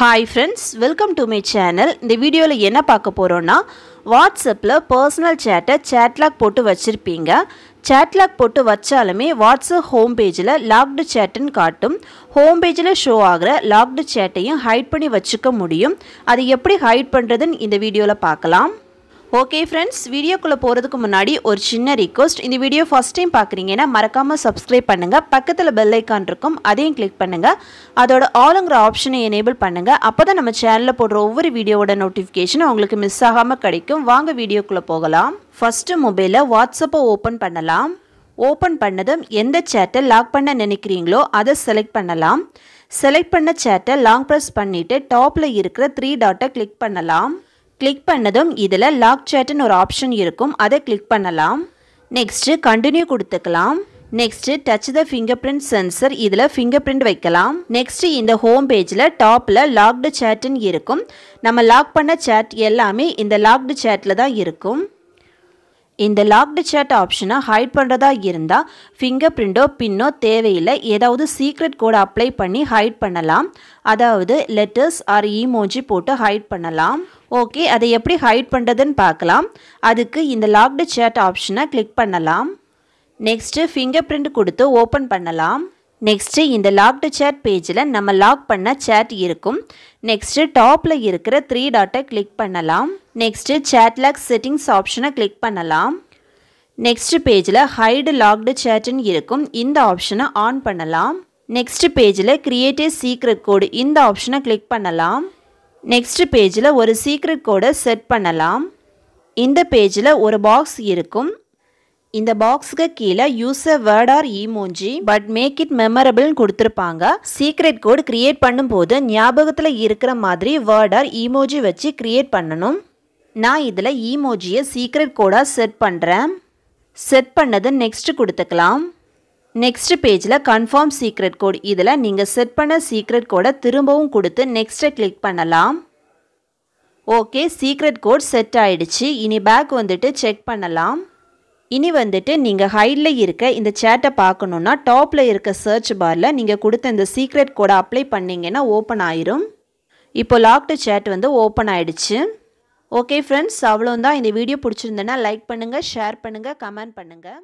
hi friends welcome to my channel இந்த வீடியோவில் என்ன பார்க்க போகிறோன்னா வாட்ஸ்அப்பில் பர்சனல் சேட்டை சேட்லாக் போட்டு வச்சுருப்பீங்க சேட்லாக் போட்டு வச்சாலுமே வாட்ஸ்அப் ஹோம் பேஜில் லாக்டு சேட்டுன்னு காட்டும் ஹோம் பேஜில் ஷோ ஆகிற லாக்டு சேட்டையும் ஹைட் பண்ணி வச்சுக்க முடியும் அது எப்படி ஹைட் பண்ணுறதுன்னு இந்த வீடியோவில் பார்க்கலாம் ஓகே ஃப்ரெண்ட்ஸ் வீடியோக்குள்ளே போகிறதுக்கு முன்னாடி ஒரு சின்ன ரிக்வஸ்ட் இந்த வீடியோ ஃபஸ்ட் டைம் பார்க்குறீங்கன்னா மறக்காமல் சப்ஸ்கிரைப் பண்ணுங்கள் பக்கத்தில் பெல் ஐக்கான் இருக்கும் அதையும் கிளிக் பண்ணுங்கள் அதோட ஆளுங்கிற ஆப்ஷனை எனேபிள் பண்ணுங்கள் அப்போ நம்ம சேனலில் போடுற ஒவ்வொரு வீடியோவோட நோட்டிஃபிகேஷன் உங்களுக்கு மிஸ் ஆகாமல் கிடைக்கும் வாங்க வீடியோக்குள்ளே போகலாம் ஃபஸ்ட்டு மொபைலில் வாட்ஸ்அப்பை ஓப்பன் பண்ணலாம் ஓப்பன் பண்ணதும் எந்த சேட்டை லாக் பண்ண நினைக்கிறீங்களோ அதை செலக்ட் பண்ணலாம் செலக்ட் பண்ண சேட்டை லாங் ப்ரெஸ் பண்ணிவிட்டு டாப்பில் இருக்கிற த்ரீ டாட்டை கிளிக் பண்ணலாம் கிளிக் பண்ணதும் இதில் லாக் சேட்டுன்னு ஒரு ஆப்ஷன் இருக்கும் அதை கிளிக் பண்ணலாம் நெக்ஸ்ட்டு கண்டினியூ கொடுத்துக்கலாம் next touch the fingerprint sensor இதில் ஃபிங்கர் பிரிண்ட் வைக்கலாம் நெக்ஸ்ட்டு இந்த ஹோம் பேஜில் டாப்பில் லாக்டு சேட்டுன்னு இருக்கும் நம்ம லாக் பண்ண சேட் எல்லாமே இந்த லாக்டு சேட்டில் தான் இருக்கும் இந்த லாக்டு சேட் ஆப்ஷனை ஹைட் பண்ணுறதா இருந்தால் ஃபிங்கர் பிரிண்டோ பின்னோ தேவையில்லை ஏதாவது சீக்ரெட் கோடை அப்ளை பண்ணி ஹைட் பண்ணலாம் அதாவது லெட்டர்ஸ் ஆர் ஈமோஜி போட்டு ஹைட் பண்ணலாம் ஓகே அதை எப்படி ஹைட் பண்ணுறதுன்னு பார்க்கலாம் அதுக்கு இந்த லாக்டு சேட் ஆப்ஷனை கிளிக் பண்ணலாம் நெக்ஸ்ட்டு ஃபிங்கர் பிரிண்ட் கொடுத்து ஓப்பன் பண்ணலாம் நெக்ஸ்ட்டு இந்த லாக்டு சேட் பேஜில் நம்ம லாக் பண்ண சேட் இருக்கும் நெக்ஸ்ட்டு டாப்பில் இருக்கிற த்ரீ டாட்டை கிளிக் பண்ணலாம் நெக்ஸ்ட்டு சேட் லாக் செட்டிங்ஸ் ஆப்ஷனை கிளிக் பண்ணலாம் நெக்ஸ்ட்டு பேஜில் ஹைடு லாக்டு சேட்டுன்னு இருக்கும் இந்த ஆப்ஷனை ஆன் பண்ணலாம் நெக்ஸ்ட்டு பேஜில் கிரியேட்டிவ் சீக்ரெட் கோடு இந்த ஆப்ஷனை கிளிக் பண்ணலாம் நெக்ஸ்ட்டு பேஜில் ஒரு சீக்ரெட் கோடை செட் பண்ணலாம் இந்த பேஜில் ஒரு பாக்ஸ் இருக்கும் இந்த பாக்ஸுக்கு கீழே use a word or emoji but make it memorable கொடுத்துருப்பாங்க சீக்ரெட் கோட் கிரியேட் பண்ணும்போது ஞாபகத்தில் இருக்கிற மாதிரி வேர்ட் ஆர் இமோஜி வச்சு கிரியேட் பண்ணணும் நான் இதில் இமோஜியை சீக்ரெட் கோடாக செட் பண்ணுறேன் செட் பண்ணது நெக்ஸ்ட்டு கொடுத்துக்கலாம் நெக்ஸ்ட் பேஜில் கன்ஃபார்ம் சீக்ரெட் கோட் இதில் நீங்கள் செட் பண்ண சீக்ரெட் கோடை திரும்பவும் கொடுத்து நெக்ஸ்ட்டை கிளிக் பண்ணலாம் ஓகே சீக்ரெட் கோட் செட் ஆயிடுச்சு இனி பேக் வந்துட்டு செக் பண்ணலாம் இனி வந்துட்டு நீங்கள் ஹைடில் இருக்க இந்த சேட்டை பார்க்கணுன்னா டாப்பில் இருக்க சர்ச் பாரில் நீங்கள் கொடுத்த இந்த சீக்ரெட் கோடை அப்ளை பண்ணிங்கன்னா ஓப்பன் ஆயிரும் இப்போ லாக்டு சேட் வந்து ஓப்பன் ஆயிடுச்சு ஓகே ஃப்ரெண்ட்ஸ் அவ்வளோந்தான் இந்த வீடியோ பிடிச்சிருந்தேன்னா லைக் பண்ணுங்கள் ஷேர் பண்ணுங்கள் கமெண்ட் பண்ணுங்கள்